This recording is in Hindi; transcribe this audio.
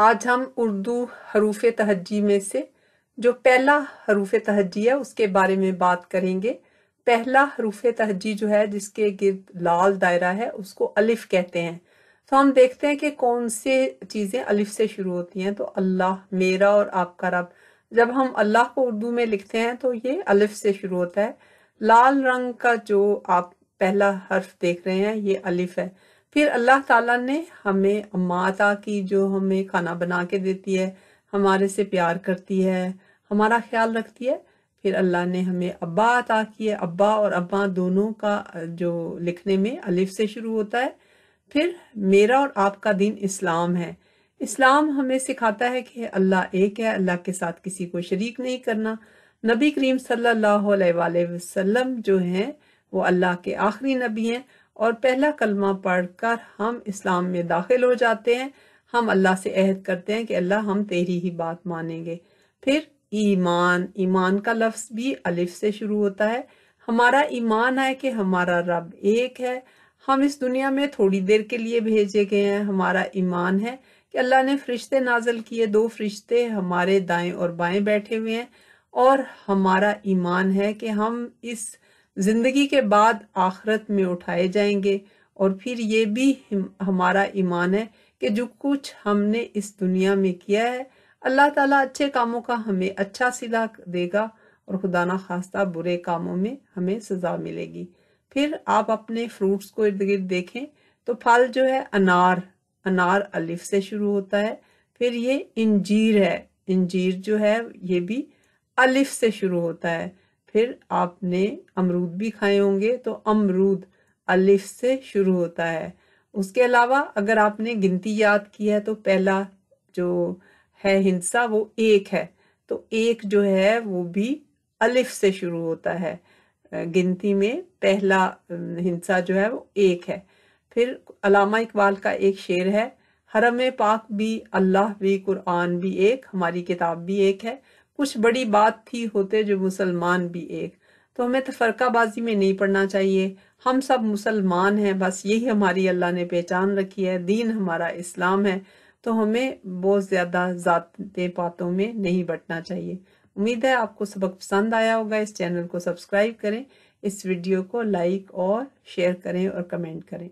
आज हम उर्दू हरूफ तहजी में से जो पहला हरूफ तहजी है उसके बारे में बात करेंगे पहला हरूफ तहजी जो है जिसके गिर्द लाल दायरा है उसको अलिफ कहते हैं तो हम देखते हैं कि कौन से चीज़ें अलिफ से शुरू होती हैं तो अल्लाह मेरा और आपका रब जब हम अल्लाह को उर्दू में लिखते हैं तो ये अलिफ से शुरू होता है लाल रंग का जो आप पहला हर्फ देख रहे हैं ये अलिफ है फिर अल्लाह ताला ने हमें अम्मा अता की जो हमें खाना बना के देती है हमारे से प्यार करती है हमारा ख्याल रखती है फिर अल्लाह ने हमें अब्बा अता किया अब्बा और अब्बा दोनों का जो लिखने में अलिफ से शुरू होता है फिर मेरा और आपका दिन इस्लाम है इस्लाम हमें सिखाता है कि अल्लाह एक है अल्लाह के साथ किसी को शरीक नहीं करना नबी करीम सल्लल्लाहु अलैहि वसल्लम जो हैं वो अल्लाह के आखिरी नबी हैं और पहला कलमा पढ़कर हम इस्लाम में दाखिल हो जाते हैं हम अल्लाह से अहद करते हैं कि अल्लाह हम तेरी ही बात मानेंगे फिर ईमान ईमान का लफ्ज भी अलिफ से शुरू होता है हमारा ईमान है कि हमारा रब एक है हम इस दुनिया में थोड़ी देर के लिए भेजे गए हैं हमारा ईमान है कि अल्लाह ने फरिश्ते नाजल किए दो फरिश्ते हमारे दाएं और बाएं बैठे हुए हैं और हमारा ईमान है कि हम इस ज़िंदगी के बाद आखरत में उठाए जाएंगे और फिर ये भी हमारा ईमान है कि जो कुछ हमने इस दुनिया में किया है अल्लाह ताला अच्छे कामों का हमें अच्छा सिला देगा और खुदा ना खास्ता बुरे कामों में हमें सजा मिलेगी फिर आप अपने फ्रूट्स को इर्द गिर्द देखें तो फल जो है अनार अनार अलिफ से शुरू होता है फिर ये इंजीर है इंजीर जो है ये भी अलिफ से शुरू होता है फिर आपने अमरूद भी खाए होंगे तो अमरूद अलिफ से शुरू होता है उसके अलावा अगर आपने गिनती याद की है तो पहला जो है हिंसा वो एक है तो एक जो है वो भी अलिफ से शुरू होता है गिनती में पहला हिंसा जो है वो एक है फिर अलामा इकबाल का एक शेर है हरम पाक भी अल्लाह भी कुरान भी एक हमारी किताब भी एक है कुछ बड़ी बात थी होते जो मुसलमान भी एक तो हमें तफरकाबाजी तो में नहीं पड़ना चाहिए हम सब मुसलमान हैं बस यही हमारी अल्लाह ने पहचान रखी है दीन हमारा इस्लाम है तो हमें बहुत ज़्यादा ज़ाते पातों में नहीं बटना चाहिए उम्मीद है आपको सबक पसंद आया होगा इस चैनल को सब्सक्राइब करें इस वीडियो को लाइक और शेयर करें और कमेंट करें